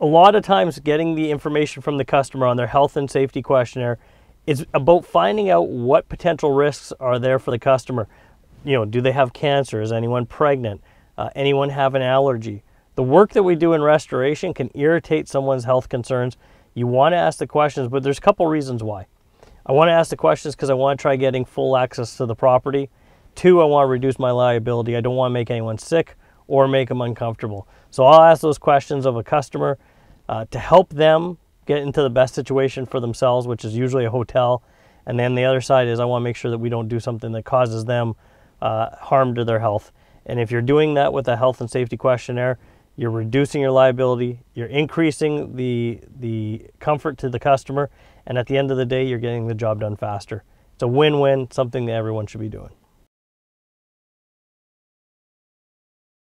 a lot of times getting the information from the customer on their health and safety questionnaire is about finding out what potential risks are there for the customer. You know, do they have cancer? Is anyone pregnant? Uh, anyone have an allergy? The work that we do in restoration can irritate someone's health concerns. You want to ask the questions, but there's a couple reasons why. I want to ask the questions because I want to try getting full access to the property. Two, I want to reduce my liability. I don't want to make anyone sick or make them uncomfortable. So I'll ask those questions of a customer uh, to help them get into the best situation for themselves, which is usually a hotel. And then the other side is I want to make sure that we don't do something that causes them uh, harm to their health. And if you're doing that with a health and safety questionnaire, you're reducing your liability, you're increasing the, the comfort to the customer, and at the end of the day, you're getting the job done faster. It's a win-win, something that everyone should be doing.